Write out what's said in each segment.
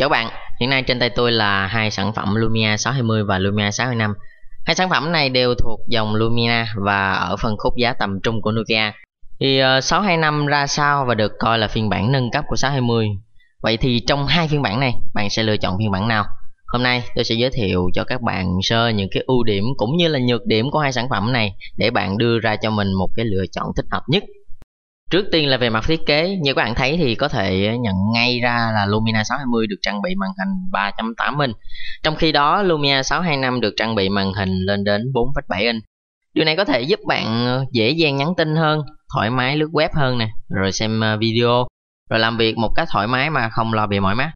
Chào các bạn, hiện nay trên tay tôi là hai sản phẩm Lumia 620 và Lumia 625. Hai sản phẩm này đều thuộc dòng Lumia và ở phân khúc giá tầm trung của Nokia. Thì 625 ờ, ra sao và được coi là phiên bản nâng cấp của 620. Vậy thì trong hai phiên bản này, bạn sẽ lựa chọn phiên bản nào? Hôm nay tôi sẽ giới thiệu cho các bạn sơ những cái ưu điểm cũng như là nhược điểm của hai sản phẩm này để bạn đưa ra cho mình một cái lựa chọn thích hợp nhất Trước tiên là về mặt thiết kế, như các bạn thấy thì có thể nhận ngay ra là Lumia 620 được trang bị màn hình 3.8 inch. Trong khi đó Lumia 625 được trang bị màn hình lên đến 4.7 inch. Điều này có thể giúp bạn ờ, dễ dàng nhắn tin hơn, thoải mái lướt web hơn nè, rồi xem ờ, video, rồi làm việc một cách thoải mái mà không lo bị mỏi mắt.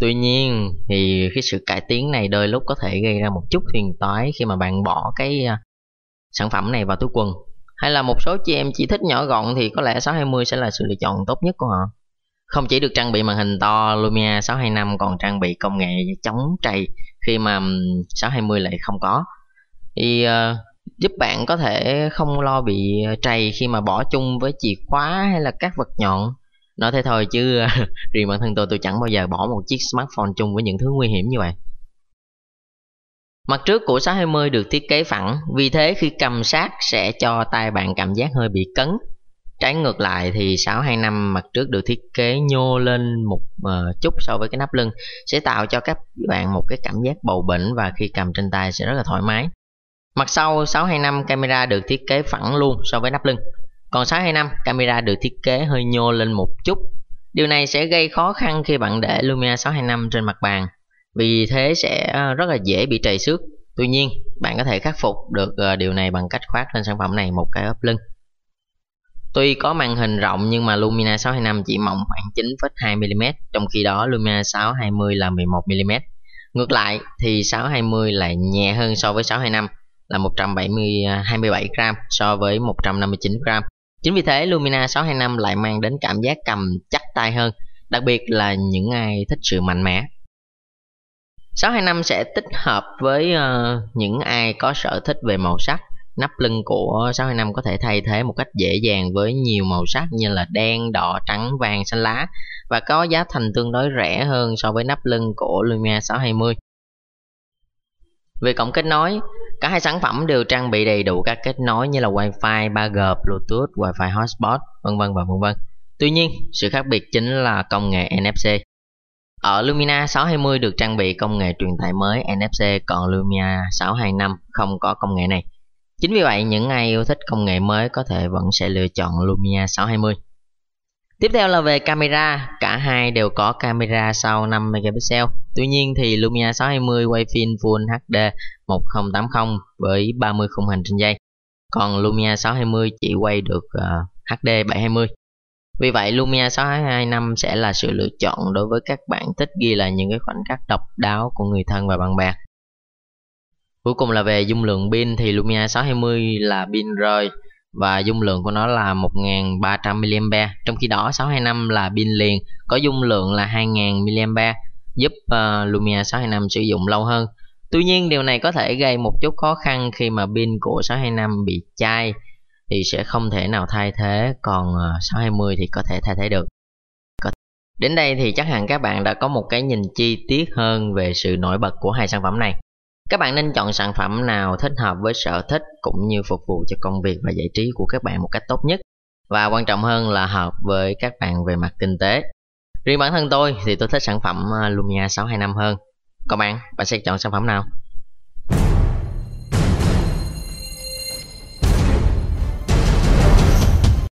Tuy nhiên thì cái sự cải tiến này đôi lúc có thể gây ra một chút phiền toái khi mà bạn bỏ cái ờ, sản phẩm này vào túi quần hay là một số chị em chỉ thích nhỏ gọn thì có lẽ 620 sẽ là sự lựa chọn tốt nhất của họ. Không chỉ được trang bị màn hình to, Lumia 625 còn trang bị công nghệ chống trầy khi mà 620 lại không có. Thì uh, giúp bạn có thể không lo bị trầy khi mà bỏ chung với chìa khóa hay là các vật nhọn. Nói thế thôi chứ ờ, riêng bản thân tôi tôi chẳng bao giờ bỏ một chiếc smartphone chung với những thứ nguy hiểm như vậy. Mặt trước của 620 được thiết kế phẳng, vì thế khi cầm sát sẽ cho tay bạn cảm giác hơi bị cấn. Trái ngược lại thì 625 mặt trước được thiết kế nhô lên một ờ, chút so với cái nắp lưng sẽ tạo cho các bạn một cái cảm giác bầu bỉnh và khi cầm trên tay sẽ rất là thoải mái. Mặt sau 625 camera được thiết kế phẳng luôn so với nắp lưng. Còn 625 camera được thiết kế hơi nhô lên một chút. Điều này sẽ gây khó khăn khi bạn để Lumia 625 trên mặt bàn vì thế sẽ ờ, rất là dễ bị trầy xước tuy nhiên bạn có thể khắc phục được ờ, điều này bằng cách khoác lên sản phẩm này một cái ốp lưng Tuy có màn hình rộng nhưng mà Lumina 625 chỉ mỏng khoảng 9,2mm, trong khi đó Lumina 620 là 11mm. Ngược lại thì 620 lại nhẹ hơn so với 625 là 170 27 g so với 159 g. Chính vì thế Lumina 625 lại mang đến cảm giác cầm chắc tay hơn, đặc biệt là những ai thích sự mạnh mẽ. 625 sẽ tích hợp với uh, những ai có sở thích về màu sắc nắp lưng của 625 có thể thay thế một cách dễ dàng với nhiều màu sắc như là đen, đỏ, trắng, vàng, xanh lá và có giá thành tương đối rẻ hơn so với nắp lưng của Lumia 620. Về cổng kết nối, cả hai sản phẩm đều trang bị đầy đủ các kết nối như là Wi-Fi, 3G, Bluetooth, Wi-Fi hotspot, vân vân và vân vân. Tuy nhiên, sự khác biệt chính là công nghệ NFC. Ở Lumina 620 được trang bị công nghệ truyền tải mới NFC còn Lumia 625 không có công nghệ này. Chính vì vậy những ai yêu thích công nghệ mới có thể vẫn sẽ lựa chọn Lumia 620. Tiếp theo là về camera, cả hai đều có camera sau 5 megapixel. Tuy nhiên thì Lumia 620 quay phim Full HD 1080 với 30 khung hình trên giây, còn Lumia 620 chỉ quay được uh, HD 720 vì vậy Lumia 625 sẽ là sự lựa chọn đối với các bạn thích ghi lại những cái khoảnh khắc độc đáo của người thân và bạn bè. Cuối cùng là về dung lượng pin thì Lumia 620 là pin rời và dung lượng của nó là 1300 mAh, trong khi đó 625 là pin liền có dung lượng là 2000 mAh giúp uh, Lumia 625 sử dụng lâu hơn. Tuy nhiên điều này có thể gây một chút khó khăn khi mà pin của 625 bị chai thì sẽ không thể nào thay thế còn 620 ờ, thì có thể thay thế được Đến đây thì chắc hẳn các bạn đã có một cái nhìn chi tiết hơn về sự nổi bật của hai sản phẩm này. Các bạn nên chọn sản phẩm nào thích hợp với sở thích cũng như phục vụ cho công việc và giải trí của các bạn một cách tốt nhất và quan trọng hơn là hợp với các bạn về mặt kinh tế. Riêng bản thân tôi thì tôi thích sản phẩm ờ, Lumia 625 hơn. Còn bạn, bạn sẽ chọn sản phẩm nào?